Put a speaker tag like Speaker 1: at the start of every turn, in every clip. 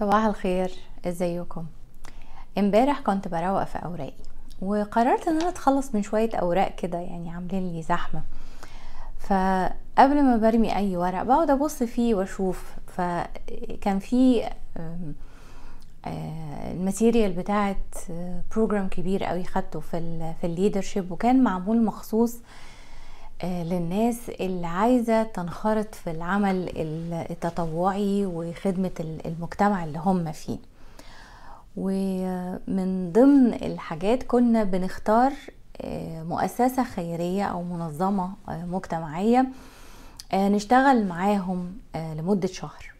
Speaker 1: صباح الخير ازيكم امبارح كنت بروق في اوراقي وقررت ان انا اتخلص من شويه اوراق كده يعني عاملين لي زحمه فقبل ما برمي اي ورق بقعد ابص فيه واشوف فكان في آه، الماتيريال بتاعت بروجرام آه، كبير قوي خدته في في الليدرشيب وكان معمول مخصوص آه، للناس اللي عايزه تنخرط في العمل التطوعي وخدمه المجتمع اللي هم فيه ومن ضمن الحاجات كنا بنختار آه، مؤسسة خيرية أو منظمة آه، مجتمعية نشتغل معاهم لمدة شهر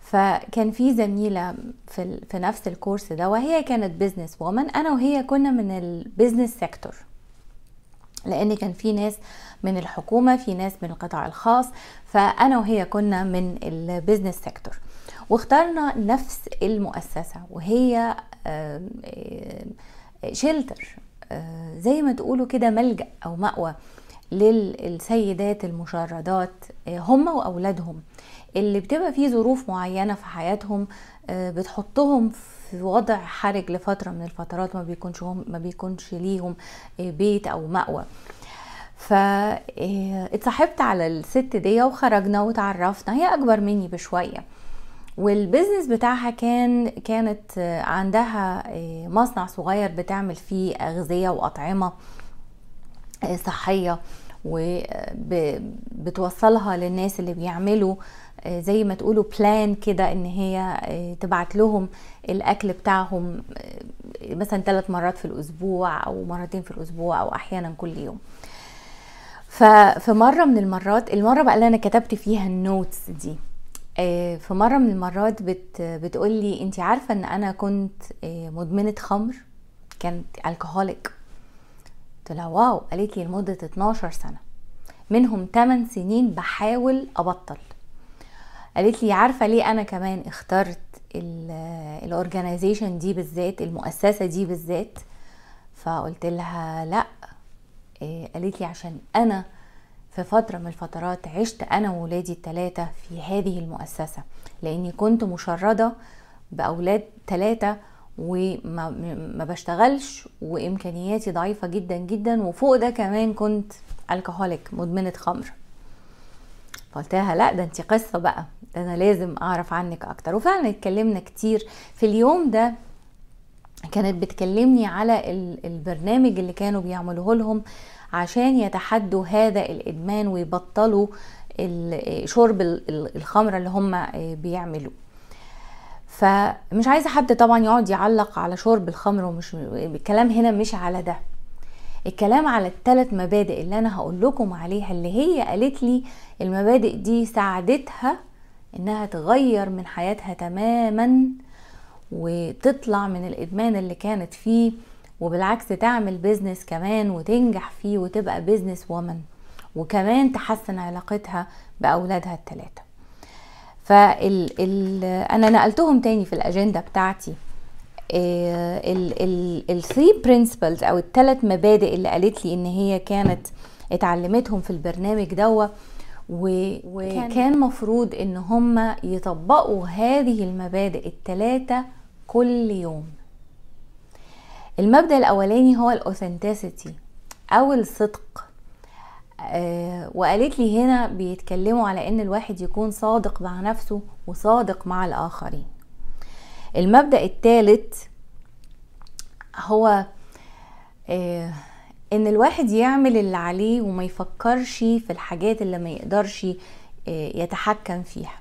Speaker 1: فكان في زميلة في, نفس الكورس ده وهي كانت بيزنس وومن أنا وهي كنا من البيزنس سيكتور لان كان في ناس من الحكومه في ناس من القطاع الخاص فانا وهي كنا من البيزنس سيكتور واخترنا نفس المؤسسه وهي شيلتر زي ما تقولوا كده ملجا او ماوى للسيدات المشردات هم واولادهم اللي بتبقى في ظروف معينه في حياتهم بتحطهم في في وضع حرج لفتره من الفترات ما بيكونش هم ما بيكونش ليهم آه، بيت او مأوى ف آه، اتصاحبت على الست دي وخرجنا وتعرفنا هي اكبر مني بشويه والبزنس بتاعها كان كانت آه، عندها مصنع صغير بتعمل فيه اغذيه واطعمه صحيه وبتوصلها للناس اللي بيعملوا آه، زي ما تقولوا بلان كده ان هي آه، تبعت لهم الاكل بتاعهم آه، مثلا ثلاث مرات في الاسبوع او مرتين في الاسبوع او احيانا كل يوم ففي مره من المرات المره بقى اللي انا كتبت فيها النوتس دي في مره من المرات بت بتقول لي انت عارفه ان انا كنت مدمنه خمر كانت الكهوليك قلت لها واو قالت لي لمده 12 سنه منهم 8 سنين بحاول ابطل قالت لي عارفه ليه انا كمان اخترت الاورجانيزيشن دي بالذات المؤسسه دي بالذات فقلت لها لا آه، قالت لي عشان انا في فترة من الفترات عشت أنا وولادي التلاتة في هذه المؤسسة لأني كنت مشردة بأولاد تلاتة وما بشتغلش وإمكانياتي ضعيفة جدا جدا وفوق ده كمان كنت الكهوليك مدمنة خمر فقلت لها لا ده انت قصة بقى ده انا لازم اعرف عنك اكتر وفعلا اتكلمنا كتير في اليوم ده كانت بتكلمني على البرنامج اللي كانوا بيعملوه لهم عشان يتحدوا هذا الادمان ويبطلوا شرب الخمره اللي هم بيعملوه فمش عايزه حد طبعا يقعد يعلق على شرب الخمر ومش الكلام هنا مش على ده الكلام على الثلاث مبادئ اللي انا هقول لكم عليها اللي هي قالت لي المبادئ دي ساعدتها انها تغير من حياتها تماما وتطلع من الادمان اللي كانت فيه وبالعكس تعمل بيزنس كمان وتنجح فيه وتبقى بيزنس وومن وكمان تحسن علاقتها باولادها الثلاثه فال ال انا نقلتهم تاني في الاجنده بتاعتي آه، الثري برنسبلز او الثلاث مبادئ اللي قالت لي ان هي كانت اتعلمتهم في البرنامج دوت وكان مفروض ان هم يطبقوا هذه المبادئ الثلاثه كل يوم المبدا الاولاني هو الاوثنتسيتي او الصدق آه، وقالت لي هنا بيتكلموا على ان الواحد يكون صادق مع نفسه وصادق مع الاخرين المبدا الثالث هو آه ان الواحد يعمل اللي عليه وما يفكرش في الحاجات اللي ما يقدرش آه، يتحكم فيها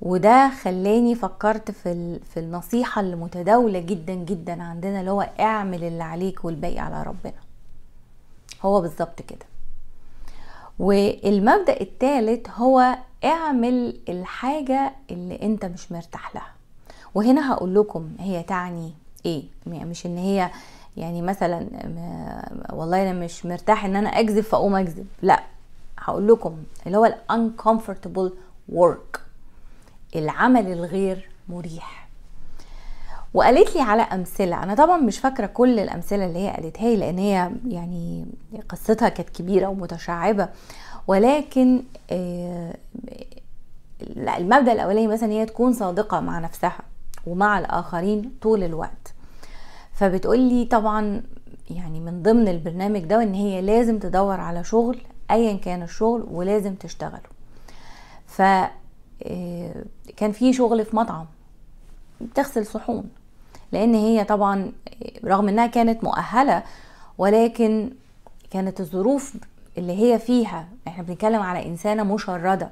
Speaker 1: وده خلاني فكرت في في النصيحة المتداوله جدا جدا عندنا اللي هو اعمل اللي عليك والباقي على ربنا هو بالظبط كده والمبدأ الثالث هو اعمل الحاجة اللي انت مش مرتاح لها وهنا هقول لكم هي تعني ايه مش ان هي يعني مثلا والله انا مش مرتاح ان انا اكذب فاقوم اكذب لا هقول لكم اللي هو uncomfortable work العمل الغير مريح وقالت لي على امثله انا طبعا مش فاكره كل الامثله اللي هي قالتها لي لان هي يعني قصتها كانت كبيره ومتشعبه ولكن آه، المبدا الاولاني مثلا هي تكون صادقه مع نفسها ومع الاخرين طول الوقت لي طبعا يعني من ضمن البرنامج ده ان هي لازم تدور على شغل ايا كان الشغل ولازم تشتغله ف آه، كان في شغل في مطعم بتغسل صحون لان هي طبعا آه، رغم انها كانت مؤهله ولكن كانت الظروف اللي هي فيها احنا بنتكلم على انسانه مشرده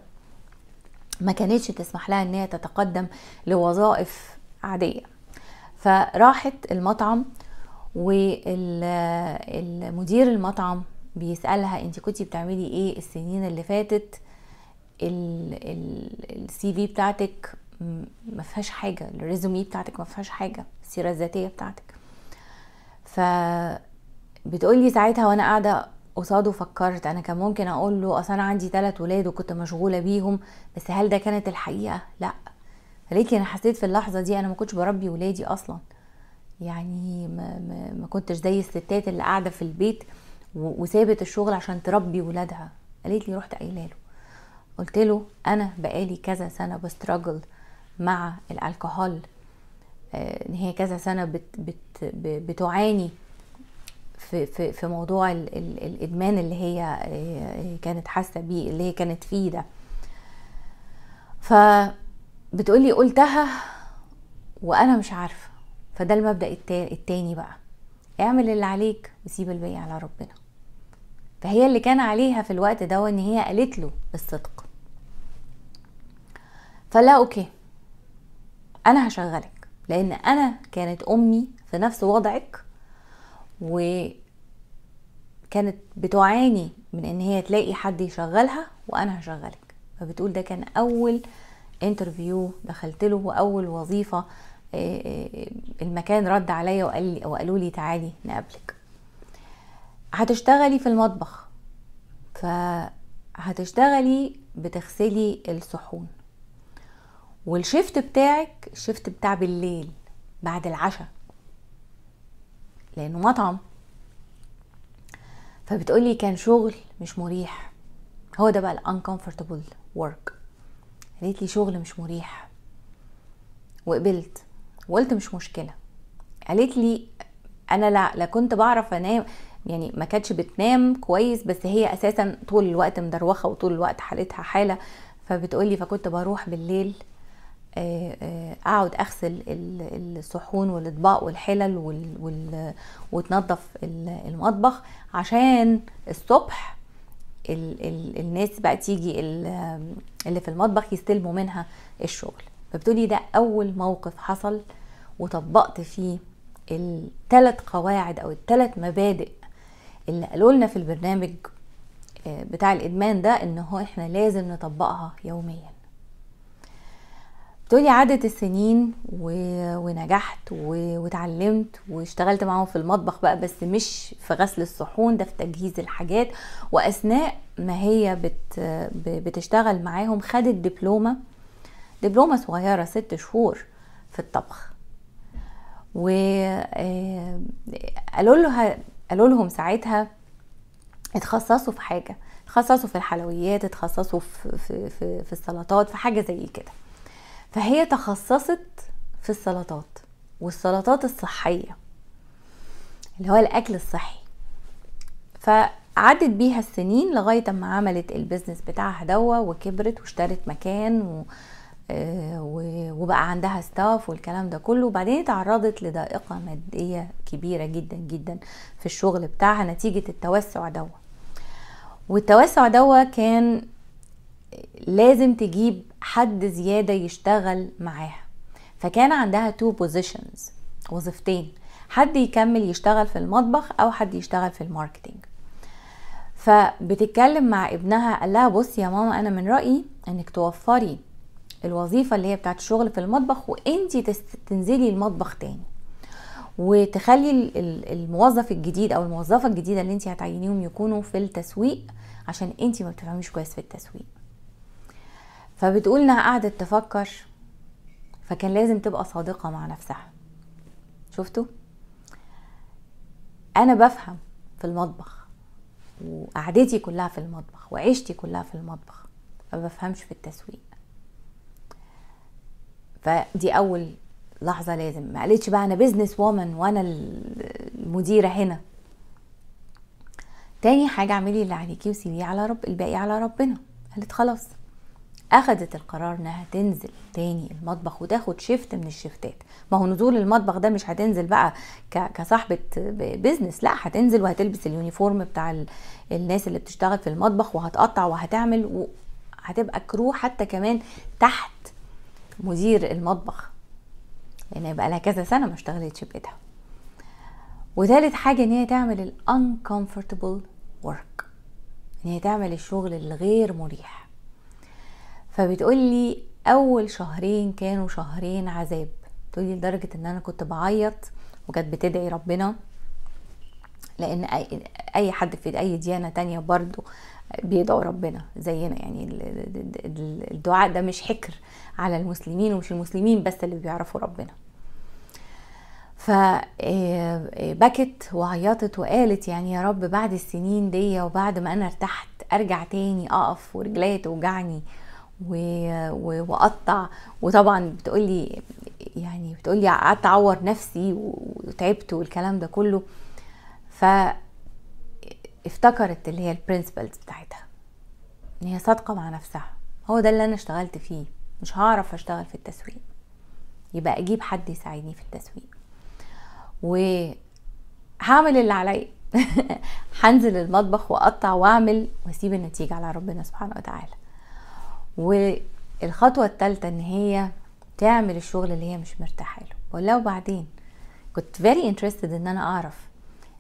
Speaker 1: ما كانتش تسمح لها ان هي تتقدم لوظائف عاديه فراحت المطعم والمدير المطعم بيسألها انت كنتي بتعملي ايه السنين اللي فاتت السي في بتاعتك ما فيهاش حاجه الريزومي بتاعتك ما فيهاش حاجه السيره الذاتيه بتاعتك ف بتقولي ساعتها وانا قاعده قصاده فكرت انا كان ممكن اقول له اصل انا عندي ثلاث ولاد وكنت مشغوله بيهم بس هل ده كانت الحقيقه لا لكن انا حسيت في اللحظه دي انا ما كنتش بربي ولادي اصلا يعني ما, ما, ما كنتش زي الستات اللي قاعده في البيت وسابت الشغل عشان تربي ولادها قالت لي رحت قايله له قلت له انا بقالي كذا سنه بستراجل مع الالكهول آه، ان هي كذا سنه بت بت بتعاني في في في موضوع ال ال الادمان اللي هي آه، آه، كانت حاسه بيه اللي هي كانت فيه ده ف بتقولي قلتها وانا مش عارفه فده المبدا التاني بقى اعمل اللي عليك وسيب الباقي على ربنا فهي اللي كان عليها في الوقت ده ان هي قالت له الصدق فلا اوكي انا هشغلك لان انا كانت امي في نفس وضعك وكانت بتعاني من ان هي تلاقي حد يشغلها وانا هشغلك فبتقول ده كان اول انترفيو دخلت له واول وظيفه آه، آه، المكان رد عليا وقال لي وقالوا لي تعالي نقابلك هتشتغلي في المطبخ فهتشتغلي بتغسلي الصحون والشفت بتاعك الشفت بتاع بالليل بعد العشاء لانه مطعم فبتقولي كان شغل مش مريح هو ده بقى الانكمفورتبل ورك قالت لي شغل مش مريح وقبلت وقلت مش مشكله قالت لي انا لا, لا كنت بعرف انام يعني ما كانتش بتنام كويس بس هي اساسا طول الوقت مدروخه وطول الوقت حالتها حاله فبتقولي فكنت بروح بالليل آه، آه، اقعد اغسل الصحون والاطباق والحلل وتنظف المطبخ عشان الصبح الـ الـ الناس بقى تيجي اللي في المطبخ يستلموا منها الشغل فبتقولي ده اول موقف حصل وطبقت فيه الثلاث قواعد او الثلاث مبادئ اللي قالوا لنا في البرنامج آه، بتاع الادمان ده ان هو احنا لازم نطبقها يوميا بتقولي عدت السنين و... ونجحت و... وتعلمت واشتغلت معاهم في المطبخ بقى بس مش في غسل الصحون ده في تجهيز الحاجات واثناء ما هي بت... بتشتغل معاهم خدت دبلومه دبلومه صغيره ست شهور في الطبخ و آه، قالوا لهم ساعتها اتخصصوا في حاجه اتخصصوا في الحلويات اتخصصوا في في في, في السلطات في حاجه زي كده فهي تخصصت في السلطات والسلطات الصحية اللي هو الأكل الصحي فعدت بيها السنين لغاية ما عملت البزنس بتاعها دوا وكبرت واشترت مكان و... آه، وبقى عندها ستاف والكلام ده كله وبعدين اتعرضت لضائقة مادية كبيرة جدا جدا في الشغل بتاعها نتيجة التوسع دوا والتوسع دوا كان لازم تجيب حد زيادة يشتغل معاها فكان عندها تو بوزيشنز وظيفتين حد يكمل يشتغل في المطبخ او حد يشتغل في الماركتينج فبتتكلم مع ابنها قال لها بصي يا ماما انا من رايي انك توفري الوظيفه اللي هي بتاعت الشغل في المطبخ وانت تنزلي المطبخ تاني وتخلي الموظف الجديد او الموظفه الجديده اللي انت هتعينيهم يكونوا في التسويق عشان انت ما بتفهميش كويس في التسويق فبتقول انها قعدت تفكر فكان لازم تبقى صادقة مع نفسها شفتوا انا بفهم في المطبخ وقعدتي كلها في المطبخ وعيشتي كلها في المطبخ ما بفهمش في التسويق فدي اول لحظه لازم ما قالتش بقى انا بيزنس وومن وانا المديره هنا تاني حاجه اعملي اللي عليكي وسيبيه على رب الباقي على ربنا قالت خلاص اخدت القرار انها تنزل تاني المطبخ وتاخد شيفت من الشيفتات ما هو نزول المطبخ ده مش هتنزل بقى كصاحبه بيزنس لا هتنزل وهتلبس اليونيفورم بتاع الناس اللي بتشتغل في المطبخ وهتقطع وهتعمل وهتبقى كرو حتى كمان تحت مدير المطبخ لان يعني يبقى لها كذا سنه ما اشتغلتش بايدها وثالث حاجه ان هي تعمل الانكمفورتبل ورك ان هي تعمل الشغل الغير مريح فبتقولي اول شهرين كانوا شهرين عذاب تقولي لدرجه ان انا كنت بعيط وكانت بتدعي ربنا لان اي حد في اي ديانه تانية برضو بيدعو ربنا زينا يعني الدعاء ده مش حكر على المسلمين ومش المسلمين بس اللي بيعرفوا ربنا فبكت آه، آه، وعيطت وقالت يعني يا رب بعد السنين دي وبعد ما انا ارتحت ارجع تاني اقف ورجلي توجعني واقطع وطبعا بتقولي يعني بتقولي قعدت اعور نفسي وتعبت والكلام ده كله ف افتكرت اللي هي البرنسبلز بتاعتها ان هي صادقه مع نفسها هو ده اللي انا اشتغلت فيه مش هعرف اشتغل في التسويق يبقى اجيب حد يساعدني في التسويق وهعمل اللي عليا هنزل المطبخ واقطع واعمل واسيب النتيجه على ربنا سبحانه وتعالى والخطوة الثالثة ان هي تعمل الشغل اللي هي مش مرتاحة له ولو لها وبعدين كنت very interested ان انا اعرف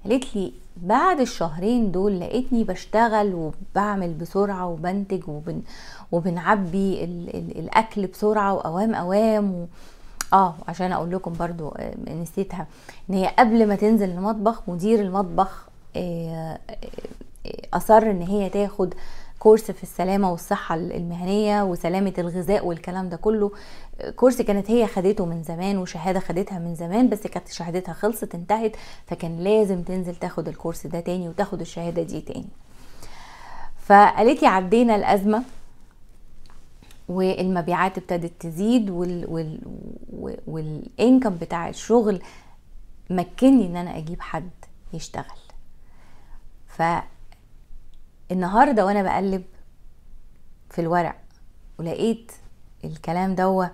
Speaker 1: قالت لي بعد الشهرين دول لقيتني بشتغل وبعمل بسرعة وبنتج وبن وبنعبي ال ال الأكل بسرعة وأوام أوام و... اه عشان اقول لكم برضو آه، نسيتها ان هي قبل ما تنزل المطبخ مدير المطبخ آه، آه، اصر ان هي تاخد كورس في السلامه والصحه المهنيه وسلامه الغذاء والكلام ده كله كورس كانت هي خدته من زمان وشهاده خدتها من زمان بس كانت شهادتها خلصت انتهت فكان لازم تنزل تاخد الكورس ده تاني وتاخد الشهاده دي تاني فقالت لي عدينا الازمه والمبيعات ابتدت تزيد وال وال والانكم بتاع الشغل مكني ان انا اجيب حد يشتغل ف النهارده وانا بقلب في الورق ولقيت الكلام دوا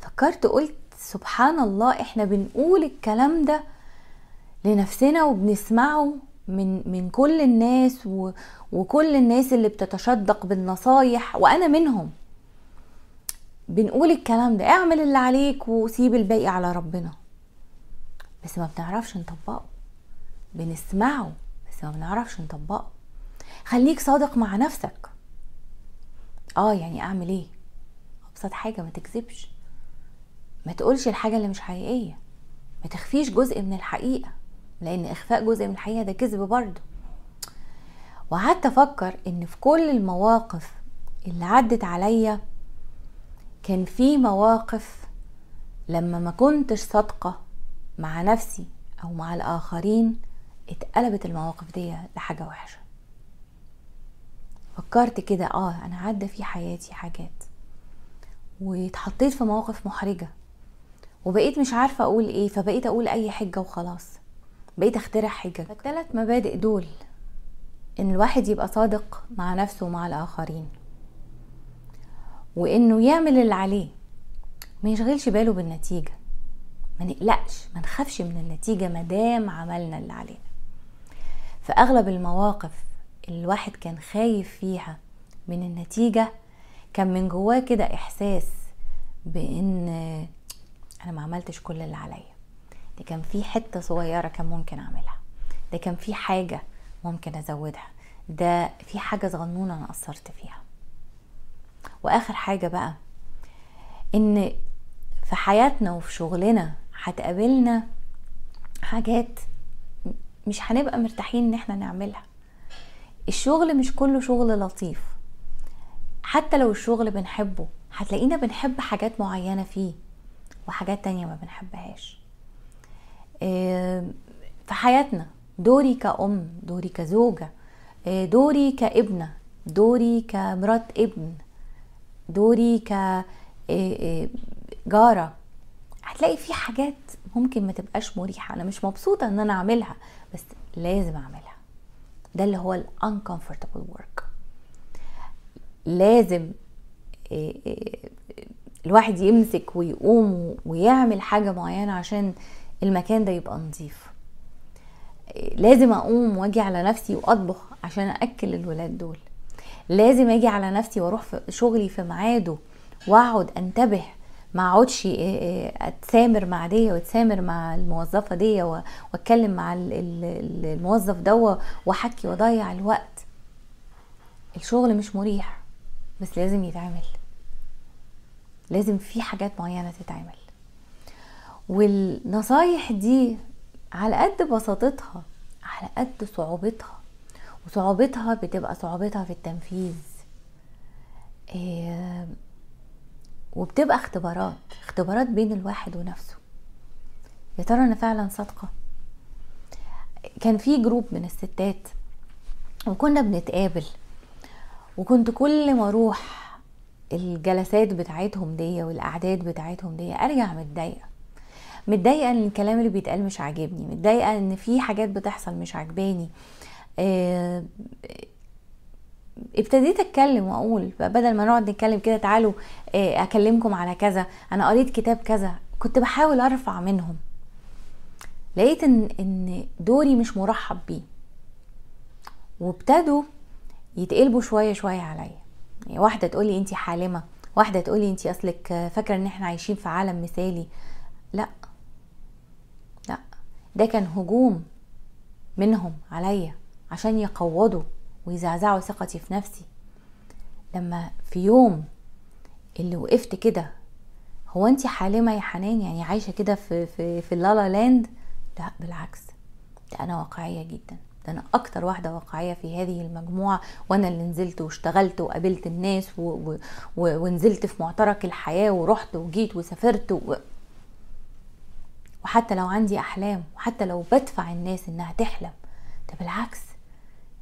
Speaker 1: فكرت قلت سبحان الله احنا بنقول الكلام ده لنفسنا وبنسمعه من من كل الناس و وكل الناس اللي بتتشدق بالنصايح وانا منهم بنقول الكلام ده اعمل اللي عليك وسيب الباقي على ربنا بس ما بنعرفش نطبقه بنسمعه بس ما بنعرفش نطبقه خليك صادق مع نفسك اه يعني اعمل ايه ابسط حاجه ما تكذبش ما تقولش الحاجه اللي مش حقيقيه ما تخفيش جزء من الحقيقه لان اخفاء جزء من الحقيقه ده كذب برضه وقعدت افكر ان في كل المواقف اللي عدت عليا كان في مواقف لما ما كنتش صادقه مع نفسي او مع الاخرين اتقلبت المواقف دي لحاجه وحشه فكرت كده اه انا عدى في حياتي حاجات واتحطيت في مواقف محرجه وبقيت مش عارفه اقول ايه فبقيت اقول اي حجه وخلاص بقيت اخترع حجة فالثلاث مبادئ دول ان الواحد يبقى صادق مع نفسه ومع الاخرين وانه يعمل اللي عليه ما يشغلش باله بالنتيجه ما نقلقش ما نخافش من النتيجه مدام عملنا اللي علينا في اغلب المواقف الواحد كان خايف فيها من النتيجة كان من جواه كده إحساس بإن أنا ما عملتش كل اللي عليا ده كان في حتة صغيرة كان ممكن أعملها ده كان في حاجة ممكن أزودها ده في حاجة صغنونة أنا قصرت فيها وآخر حاجة بقى إن في حياتنا وفي شغلنا هتقابلنا حاجات مش هنبقى مرتاحين ان احنا نعملها الشغل مش كله شغل لطيف حتى لو الشغل بنحبه هتلاقينا بنحب حاجات معينة فيه وحاجات تانية ما بنحبهاش في حياتنا دوري كأم دوري كزوجة آه، دوري كابنة دوري كمرات ابن دوري كجارة آه، آه، هتلاقي في حاجات ممكن ما تبقاش مريحة أنا مش مبسوطة إن أنا أعملها بس لازم أعملها ده اللي هو الانكمفورتبل ورك لازم آه، آه، الواحد يمسك ويقوم ويعمل حاجة معينة عشان المكان ده يبقى نظيف آه، لازم اقوم واجي على نفسي واطبخ عشان اكل الولاد دول لازم اجي على نفسي واروح في شغلي في ميعاده واقعد انتبه ما اقعدش آه، آه، اتسامر مع دي واتسامر مع الموظفه دي واتكلم مع الموظف دوا واحكي واضيع الوقت الشغل مش مريح بس لازم يتعمل لازم في حاجات معينه تتعمل والنصايح دي على قد بساطتها على قد صعوبتها وصعوبتها بتبقى صعوبتها في التنفيذ إيه وبتبقى اختبارات اختبارات بين الواحد ونفسه يا ترى انا فعلا صادقه كان في جروب من الستات وكنا بنتقابل وكنت كل ما اروح الجلسات بتاعتهم دي والاعداد بتاعتهم دي ارجع متضايقه متضايقه ان الكلام اللي بيتقال مش عاجبني متضايقه ان في حاجات بتحصل مش عاجباني آه، ابتديت اتكلم واقول بدل ما نقعد نتكلم كده تعالوا آه، اكلمكم على كذا انا قريت كتاب كذا كنت بحاول ارفع منهم لقيت ان ان دوري مش مرحب بيه وابتدوا يتقلبوا شويه شويه عليا يعني واحده تقولي انت حالمه واحده تقولي انت اصلك فاكره ان احنا عايشين في عالم مثالي لا لا ده كان هجوم منهم عليا عشان يقوضوا ويزعزعوا ثقتي في نفسي لما في يوم اللي وقفت كده هو انت حالمه يا حنان يعني عايشه كده في في في اللالا لاند لا بالعكس ده انا واقعيه جدا ده انا اكتر واحده واقعيه في هذه المجموعه وانا اللي نزلت واشتغلت وقابلت الناس و و و ونزلت في معترك الحياه ورحت وجيت وسافرت و وحتى لو عندي احلام وحتى لو بدفع الناس انها تحلم ده بالعكس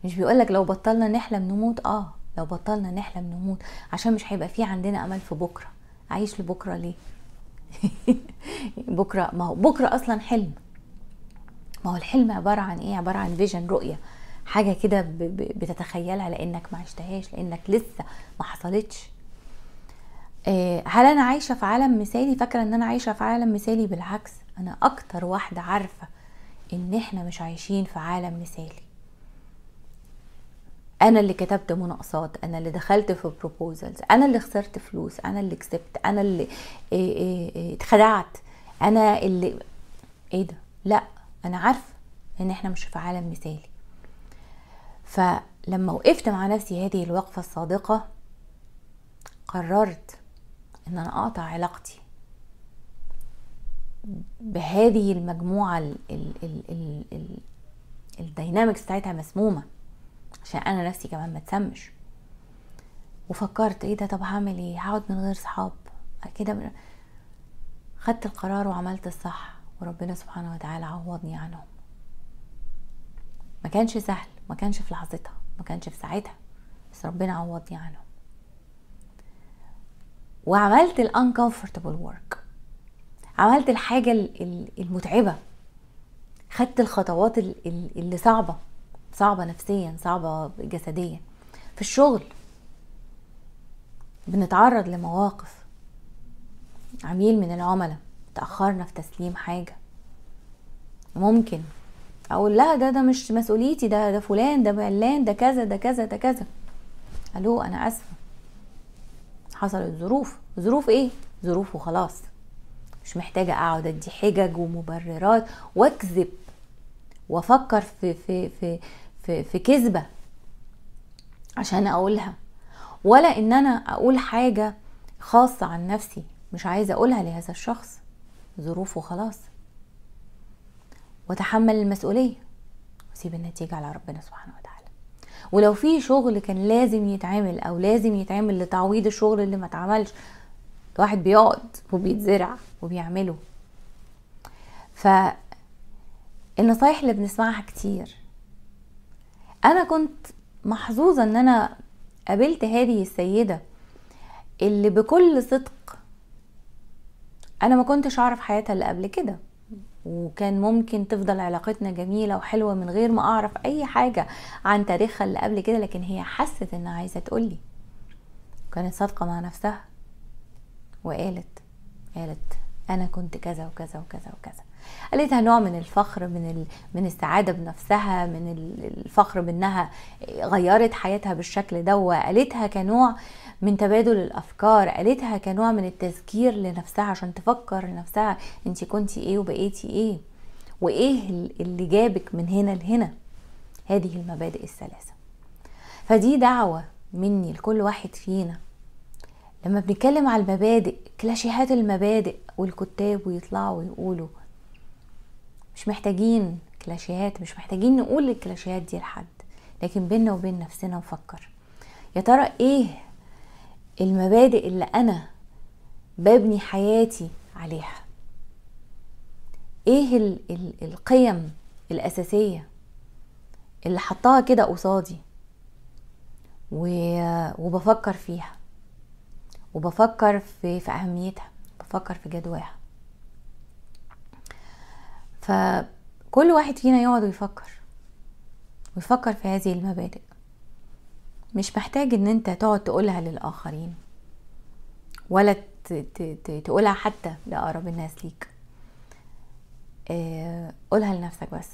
Speaker 1: مش بيقولك لو بطلنا نحلم نموت اه لو بطلنا نحلم نموت عشان مش هيبقى في عندنا امل في بكره عايش لبكره ليه بكره ما هو بكره اصلا حلم ما هو الحلم عباره عن ايه عباره عن فيجن رؤيه حاجه كده بتتخيلها لانك ما عشتهاش لانك لسه ما حصلتش آه، هل انا عايشه في عالم مثالي فاكره ان انا عايشه في عالم مثالي بالعكس انا اكتر واحده عارفه ان احنا مش عايشين في عالم مثالي انا اللي كتبت مناقصات انا اللي دخلت في بروبوزلز انا اللي خسرت فلوس انا اللي كسبت انا اللي اتخدعت انا اللي ايه ده لا انا عارفه ان احنا مش في عالم مثالي فلما وقفت مع نفسي هذه الوقفه الصادقه قررت ان انا اقطع علاقتي بهذه المجموعه الديناميكس الدينامكس بتاعتها مسمومه عشان انا نفسي كمان ما تسمش وفكرت ايه ده طب هعمل ايه هقعد من غير صحاب كده من... خدت القرار وعملت الصح وربنا سبحانه وتعالى عوضني عنهم ما كانش سهل ما كانش في لحظتها ما كانش في ساعتها بس ربنا عوضني عنهم وعملت الانكمفورتبل ورك عملت الحاجه المتعبه خدت الخطوات اللي صعبه صعبه نفسيا صعبه جسديا في الشغل بنتعرض لمواقف عميل من العملاء تأخرنا في تسليم حاجة ممكن أقول لها ده ده مش مسؤوليتي ده ده فلان ده علان ده كذا ده كذا ده كذا ألو أنا آسفة حصلت ظروف ظروف إيه؟ ظروف وخلاص مش محتاجة أقعد أدي حجج ومبررات وأكذب وافكر في في في في, في كذبه عشان اقولها ولا ان انا اقول حاجه خاصه عن نفسي مش عايزه اقولها لهذا الشخص ظروفه خلاص وتحمل المسؤوليه وسيب النتيجه على ربنا سبحانه وتعالى ولو في شغل كان لازم يتعمل او لازم يتعمل لتعويض الشغل اللي ما اتعملش الواحد بيقعد وبيتزرع وبيعمله ف النصايح اللي بنسمعها كتير انا كنت محظوظه ان انا قابلت هذه السيده اللي بكل صدق انا ما كنتش اعرف حياتها اللي قبل كده وكان ممكن تفضل علاقتنا جميلة وحلوة من غير ما أعرف أي حاجة عن تاريخها اللي قبل كده لكن هي حست إنها عايزة تقولي كانت صادقة مع نفسها وقالت قالت أنا كنت كذا وكذا وكذا وكذا قالتها نوع من الفخر من ال... من السعاده بنفسها من الفخر بانها غيرت حياتها بالشكل ده قالتها كنوع من تبادل الافكار قالتها كنوع من التذكير لنفسها عشان تفكر لنفسها انت كنتي ايه وبقيتي ايه وايه اللي جابك من هنا لهنا هذه المبادئ الثلاثه فدي دعوه مني لكل واحد فينا لما بنتكلم على المبادئ كلاشيهات المبادئ والكتاب ويطلعوا ويقولوا مش محتاجين كلاشيات مش محتاجين نقول الكلاشيات دي لحد لكن بينا وبين نفسنا نفكر يا ترى ايه المبادئ اللي انا ببني حياتي عليها ايه الـ الـ القيم الاساسيه اللي حطاها كده قصادي وبفكر فيها وبفكر في, في اهميتها بفكر في جدواها فكل واحد فينا يقعد ويفكر ويفكر في هذه المبادئ مش محتاج ان انت تقعد تقولها للاخرين ولا تقولها حتى لأقرب الناس ليك آه، قولها لنفسك بس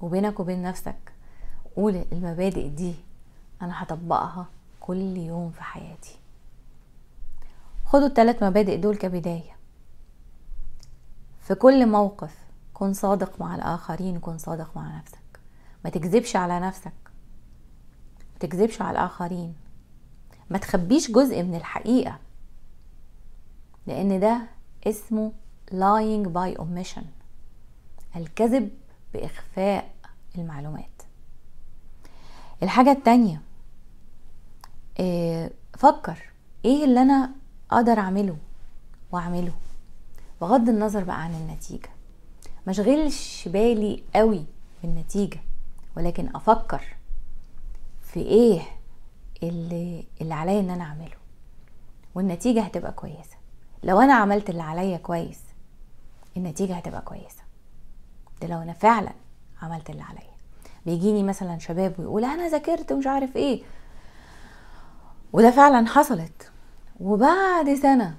Speaker 1: وبينك وبين نفسك قول المبادئ دي انا هطبقها كل يوم في حياتي خدوا الثلاث مبادئ دول كبداية في كل موقف كن صادق مع الآخرين كن صادق مع نفسك ما تكذبش على نفسك ما تكذبش على الآخرين ما تخبيش جزء من الحقيقة لأن ده اسمه lying by omission الكذب بإخفاء المعلومات الحاجة التانية آه، فكر ايه اللي انا اقدر اعمله واعمله بغض النظر بقى عن النتيجه مشغلش بالي قوي بالنتيجة ولكن افكر في ايه اللي اللي عليا ان انا اعمله والنتيجة هتبقى كويسة لو انا عملت اللي عليا كويس النتيجة هتبقى كويسة ده لو انا فعلا عملت اللي عليا بيجيني مثلا شباب ويقول انا ذاكرت ومش عارف ايه وده فعلا حصلت وبعد سنة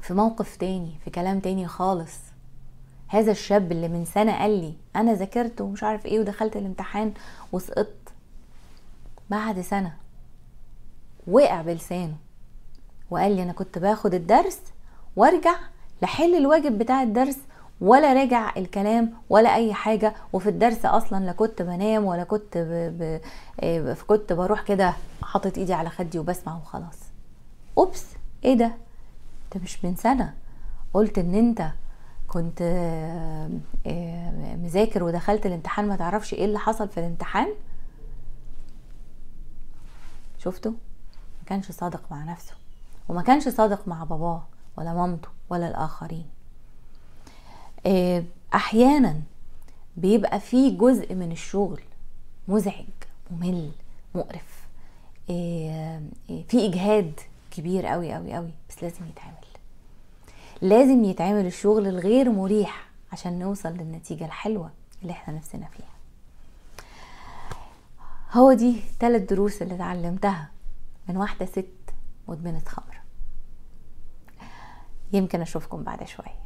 Speaker 1: في موقف تاني في كلام تاني خالص هذا الشاب اللي من سنه قال لي انا ذاكرت ومش عارف ايه ودخلت الامتحان وسقطت بعد سنه وقع بلسانه وقال لي انا كنت باخد الدرس وارجع لحل الواجب بتاع الدرس ولا راجع الكلام ولا اي حاجه وفي الدرس اصلا لا كنت بنام ولا كنت ب... ب... ب... آه، كنت بروح كده حاطط ايدي على خدي وبسمع وخلاص اوبس ايه ده انت مش من سنه قلت ان انت كنت آه، آه، مذاكر ودخلت الامتحان ما تعرفش ايه اللي حصل في الامتحان شفتوا ما كانش صادق مع نفسه وما كانش صادق مع باباه ولا مامته ولا الاخرين آه، احيانا بيبقى في جزء من الشغل مزعج ممل مقرف في اجهاد كبير قوي قوي قوي بس لازم يتعمل لازم يتعمل الشغل الغير مريح عشان نوصل للنتيجة الحلوة اللي احنا نفسنا فيها هو دي ثلاث دروس اللي اتعلمتها من واحدة ست مدمنة خمر يمكن أشوفكم بعد شوية